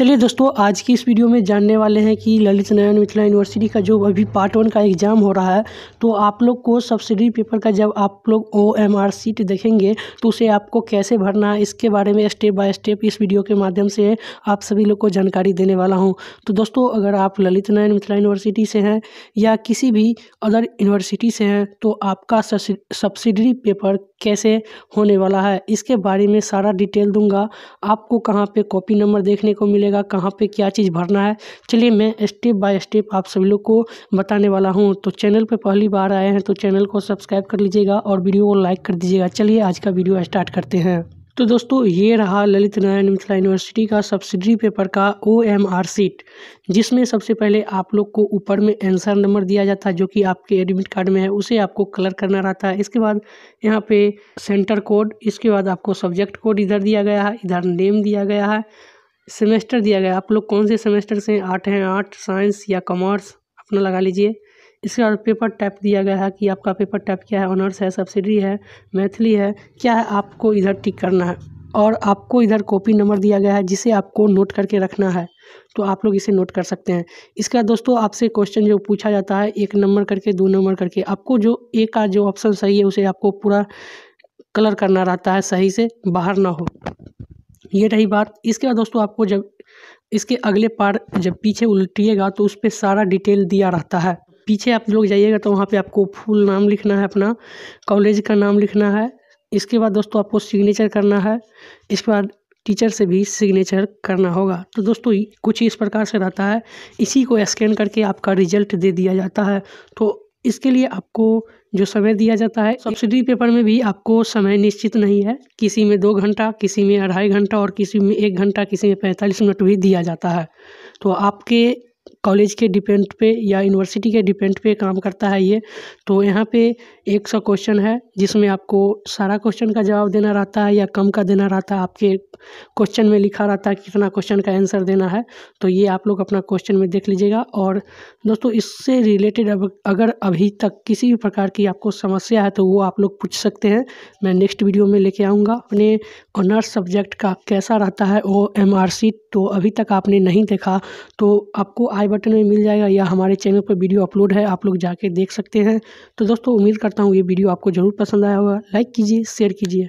चलिए दोस्तों आज की इस वीडियो में जानने वाले हैं कि ललित नारायण मिथिला यूनिवर्सिटी का जो अभी पार्ट वन का एग्ज़ाम हो रहा है तो आप लोग को सब्सिडी पेपर का जब आप लोग ओ एम आर सीट देखेंगे तो उसे आपको कैसे भरना है इसके बारे में स्टेप बाय स्टेप इस वीडियो के माध्यम से आप सभी लोग को जानकारी देने वाला हूँ तो दोस्तों अगर आप ललित नारायण मिथिला यूनिवर्सिटी से हैं या किसी भी अदर यूनिवर्सिटी से हैं तो आपका सब्सिडी पेपर कैसे होने वाला है इसके बारे में सारा डिटेल दूंगा आपको कहाँ पर कॉपी नंबर देखने को मिलेगा मिलेगा कहाँ पे क्या चीज़ भरना है चलिए मैं स्टेप बाय स्टेप आप सभी लोग को बताने वाला हूँ तो चैनल पे पहली बार आए हैं तो चैनल को सब्सक्राइब कर लीजिएगा और वीडियो को लाइक कर दीजिएगा चलिए आज का वीडियो स्टार्ट करते हैं तो दोस्तों ये रहा ललित नारायण मिथिला यूनिवर्सिटी का सब्सिडी पेपर का ओ एम आर सीट जिसमें सबसे पहले आप लोग को ऊपर में आंसर नंबर दिया जाता है जो कि आपके एडमिट कार्ड में है उसे आपको कलर करना रहता है इसके बाद यहाँ पे सेंटर कोड इसके बाद आपको सब्जेक्ट कोड इधर दिया गया है इधर नेम दिया गया है सेमेस्टर दिया गया आप लोग कौन से सेमेस्टर से आर्ट हैं आर्ट साइंस या कॉमर्स अपना लगा लीजिए इसके बाद पेपर टाइप दिया गया है कि आपका पेपर टाइप क्या है ऑनर्स है सब्सिडी है मैथिली है क्या है आपको इधर टिक करना है और आपको इधर कॉपी नंबर दिया गया है जिसे आपको नोट करके रखना है तो आप लोग इसे नोट कर सकते हैं इसके बाद दोस्तों आपसे क्वेश्चन जो पूछा जाता है एक नंबर करके दो नंबर करके आपको जो एक का जो ऑप्शन सही है उसे आपको पूरा कलर करना रहता है सही से बाहर ना हो ये रही बात इसके बाद दोस्तों आपको जब इसके अगले पार जब पीछे उल्टिएगा तो उस पर सारा डिटेल दिया रहता है पीछे आप लोग जाइएगा तो वहाँ पे आपको फुल नाम लिखना है अपना कॉलेज का नाम लिखना है इसके बाद दोस्तों आपको सिग्नेचर करना है इसके बाद टीचर से भी सिग्नेचर करना होगा तो दोस्तों कुछ इस प्रकार से रहता है इसी को स्कैन करके आपका रिजल्ट दे दिया जाता है तो इसके लिए आपको जो समय दिया जाता है सब्सिडी पेपर में भी आपको समय निश्चित नहीं है किसी में दो घंटा किसी में अढ़ाई घंटा और किसी में एक घंटा किसी में पैंतालीस मिनट भी दिया जाता है तो आपके कॉलेज के डिपेंड पे या यूनिवर्सिटी के डिपेंड पे काम करता है ये तो यहाँ पे एक सौ क्वेश्चन है जिसमें आपको सारा क्वेश्चन का जवाब देना रहता है या कम का देना रहता है आपके क्वेश्चन में लिखा रहता है कितना क्वेश्चन का आंसर देना है तो ये आप लोग अपना क्वेश्चन में देख लीजिएगा और दोस्तों इससे रिलेटेड अब अगर अभी तक किसी भी प्रकार की आपको समस्या है तो वो आप लोग पूछ सकते हैं मैं नेक्स्ट वीडियो में लेके आऊँगा अपने ऑनर्स सब्जेक्ट का कैसा रहता है ओ एम आर सी तो अभी तक आपने नहीं देखा तो आपको आई बटन में मिल जाएगा या हमारे चैनल पर वीडियो अपलोड है आप लोग जाके देख सकते हैं तो दोस्तों उम्मीद करता हूँ ये वीडियो आपको ज़रूर पसंद आया होगा लाइक कीजिए शेयर कीजिए